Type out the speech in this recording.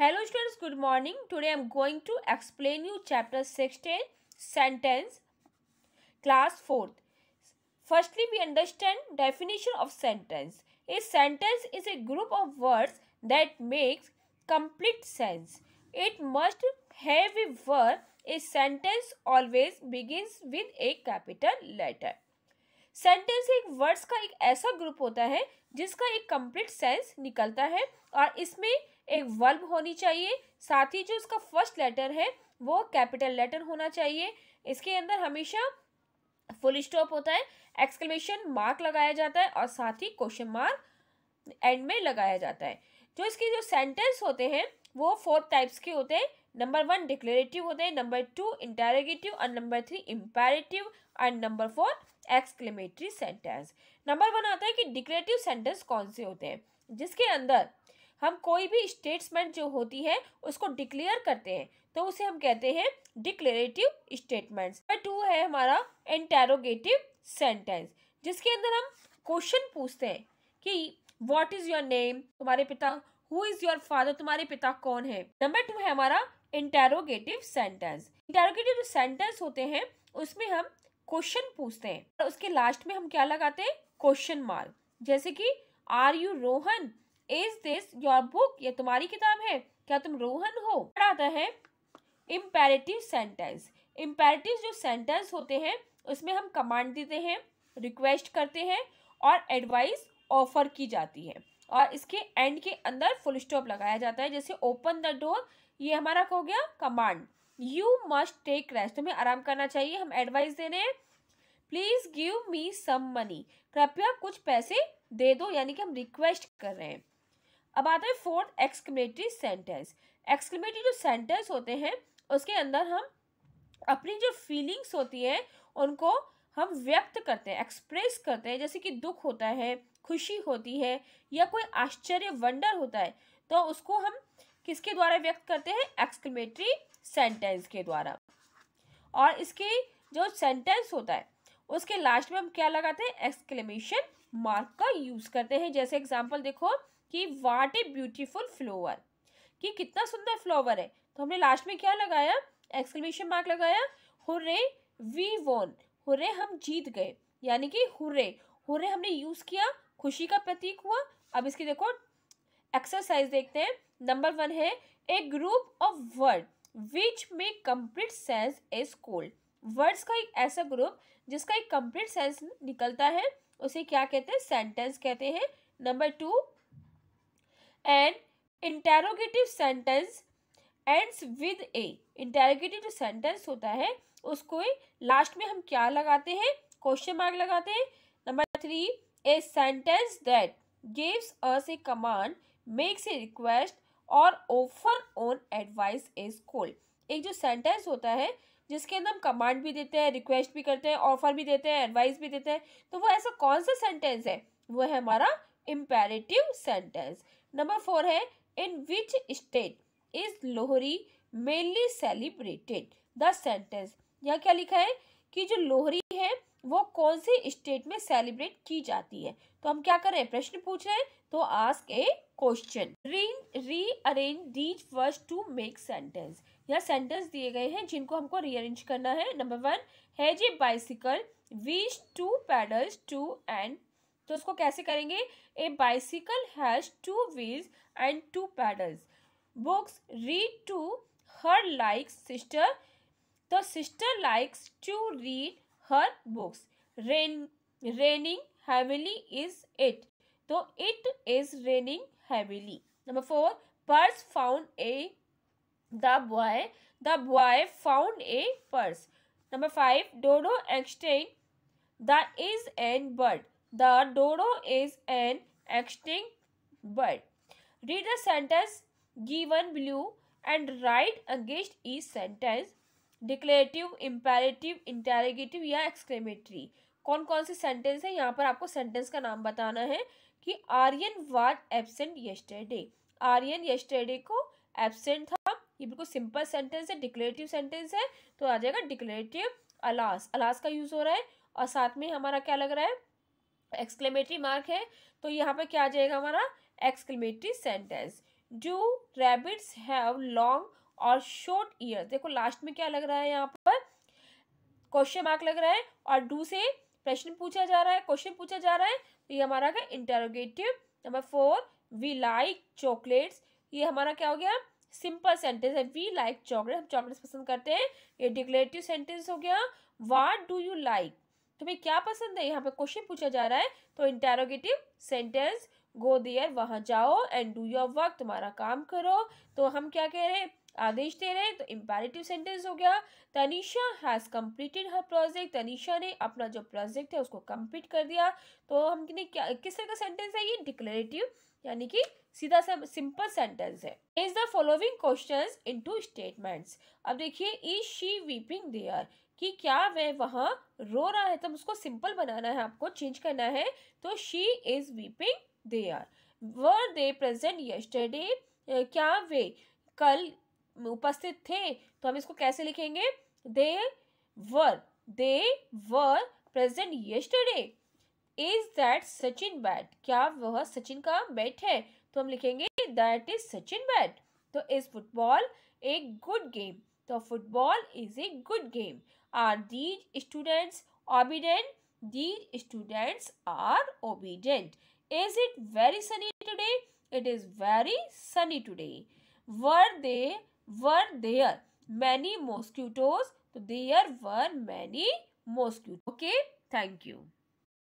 Hello students good morning today I am going to explain you chapter sixteen sentence class fourth firstly we understand definition of sentence a sentence is a group of words that makes complete sense it must have a word a sentence always begins with a capital letter sentence एक words का एक ऐसा group होता है जिसका एक complete sense निकलता है और इसमें एक वर्ब होनी चाहिए साथ ही जो उसका फर्स्ट लेटर है वो कैपिटल लेटर होना चाहिए इसके अंदर हमेशा फुल स्टॉप होता है एक्सक्लेमेशन मार्क लगाया जाता है और साथ ही क्वेश्चन मार्क एंड में लगाया जाता है जो इसके जो सेंटेंस होते हैं वो फोर टाइप्स के होते हैं नंबर वन डिक्लेरेटिव होते हैं नंबर टू इंटेरेगेटिव और नंबर थ्री इम्पेरेटिव और number four exclamatory sentence number one आता है कि डिक्लेरेटिव सेंटेंस कौन से होते हैं जिसके अंदर हम कोई भी स्टेटमेंट जो होती है उसको डिक्लेयर करते हैं तो उसे हम कहते हैं डिक्लेरेटिव स्टेटमेंट्स नंबर टू है हमारा इंटेरोगेटिव सेंटेंस जिसके अंदर हम क्वेश्चन पूछते हैं कि व्हाट इज़ योर नेम तुम्हारे पिता हु इज़ योर फादर तुम्हारे पिता कौन है नंबर टू है हमारा इंटेरोगेटिव सेंटेंस इंटेरोगेटिव सेंटेंस होते हैं उसमें हम क्वेश्चन पूछते हैं और उसके लास्ट में हम क्या लगाते हैं क्वेश्चन मार्क जैसे कि are you Rohan is this your book ये तुम्हारी किताब है क्या तुम रोहन हो आता है इम्पेरेटिव सेंटेंस इम्पेरेटिव जो सेंटेंस होते हैं उसमें हम कमांड देते हैं रिक्वेस्ट करते हैं और एडवाइस ऑफर की जाती है और इसके एंड के अंदर फुल स्टॉप लगाया जाता है जैसे ओपन द डोर ये हमारा हो गया command you must take rest तुम्हें आराम करना चाहिए हम एडवाइस दे रहे हैं please give me some money कृपया कुछ पैसे दे दो यानी कि हम रिक्वेस्ट कर रहे हैं अब आता है फोर्थ एक्सक्लेमेटरी सेंटेंस एक्सक्लेमेटरी जो सेंटेंस होते हैं उसके अंदर हम अपनी जो फीलिंग्स होती है उनको हम व्यक्त करते हैं एक्सप्रेस करते हैं जैसे कि दुख होता है खुशी होती है या कोई आश्चर्य वंडर होता है तो उसको हम किसके द्वारा व्यक्त करते हैं एक्सक्लेमेटरी सेंटेंस के द्वारा और इसके जो सेंटेंस होता है उसके लास्ट में हम क्या लगाते हैं एक्सक्लेमेशन मार्क का यूज़ करते हैं जैसे एग्जाम्पल देखो कि वाट ए ब्यूटीफुल फ्लोवर कि कितना सुंदर फ्लोवर है तो हमने लास्ट में क्या लगाया एक्सक्लेमेशन मार्क लगाया हुर्रे वी वोन हुर्रे हम जीत गए यानी कि हुर्रे हुर्रे हमने यूज़ किया खुशी का प्रतीक हुआ अब इसकी देखो एक्सरसाइज देखते हैं नंबर वन है a group of word which में complete sense is called words का एक ऐसा ग्रुप जिसका एक कंप्लीट सेंस निकलता है उसे क्या कहते हैं सेंटेंस कहते हैं number two an interrogative sentence ends with a interrogative जो सेंटेंस होता है उसको लास्ट में हम क्या लगाते हैं क्वेश्चन मार्क लगाते हैं number three a sentence that gives us a command makes a request और offer on advice is called. एक जो सेंटेंस होता है जिसके अंदर हम कमांड भी देते हैं रिक्वेस्ट भी करते हैं ऑफर भी देते हैं एडवाइस भी देते हैं तो वो ऐसा कौन सा सेंटेंस है वो है हमारा इम्पेरेटिव सेंटेंस नंबर फोर है in which state is Lohri mainly celebrated the sentence यहाँ क्या लिखा है कि जो लोहरी है वो कौन सी स्टेट में सेलिब्रेट की जाती है तो हम क्या कर रहे हैं प्रश्न पूछ रहे हैं तो ask a question rearrange these words to make sentence यहाँ सेंटेंस दिए गए हैं जिनको हमको रीअरेंज करना है number one has a bicycle wheels two pedals two and तो उसको कैसे करेंगे a bicycle has two wheels and two pedals books read to her likes sister the sister likes to read her books rain raining heavily is it तो it is raining heavily number four purse found a the boy the boy found a purse number five dodo extend the is and bird the dodo is an extinct bird read the sentence given below and write against each sentence declarative imperative interrogative या exclamatory कौन कौन से sentence है यहाँ पर आपको sentence का नाम बताना है कि Aryan was absent yesterday Aryan yesterday को एबसेंट था ये बिल्कुल सिंपल सेंटेंस है डिक्लेरेटिव सेंटेंस है तो आ जाएगा डिक्लेरेटिव अलास अलास का यूज़ हो रहा है और साथ में हमारा क्या लग रहा है एक्सक्लेमेटरी मार्क है तो यहाँ पर क्या आ जाएगा हमारा exclamatory sentence do rabbits have long और शॉर्ट ईयर देखो लास्ट में क्या लग रहा है यहाँ पर क्वेश्चन मार्क लग रहा है और डू से प्रश्न पूछा जा रहा है क्वेश्चन पूछा जा रहा है तो ये हमारा क्या interrogative number four we like chocolates ये हमारा क्या हो गया सिंपल सेंटेंस है वी लाइक चॉकलेट हम चॉकलेट्स पसंद करते हैं ये डिक्लेरेटिव सेंटेंस हो गया वाट डू यू लाइक तुम्हें क्या पसंद है यहाँ पे क्वेश्चन पूछा जा रहा है तो इंटेरोगेटिव सेंटेंस गो दियर वहाँ जाओ एंड डू योर वर्क तुम्हारा काम करो तो हम क्या कह रहे हैं आदेश दे रहे हैं तो इम्पेरेटिव सेंटेंस हो गया Tanisha has completed her project Tanisha ने अपना जो प्रोजेक्ट है उसको कम्प्लीट कर दिया तो हमने क्या किस तरह का सेंटेंस है ये डिक्लेरेटिव यानी कि सीधा सा सिंपल सेंटेंस है is the following question into statements अब देखिए इज शी वीपिंग देयर कि क्या वह वहाँ रो रहा है तो उसको सिंपल बनाना है आपको चेंज करना है तो she is weeping there were they present yesterday क्या वे कल उपस्थित थे तो हम इसको कैसे लिखेंगे they were they were present yesterday is that Sachin bat क्या वह सचिन का बैट है तो हम लिखेंगे दैट इज सचिन बैट तो is football a good game तो football is a good game are these students obedient these students are obedient is it very sunny today it is very sunny today were they were there many mosquitoes so there were many mosquitoes okay thank you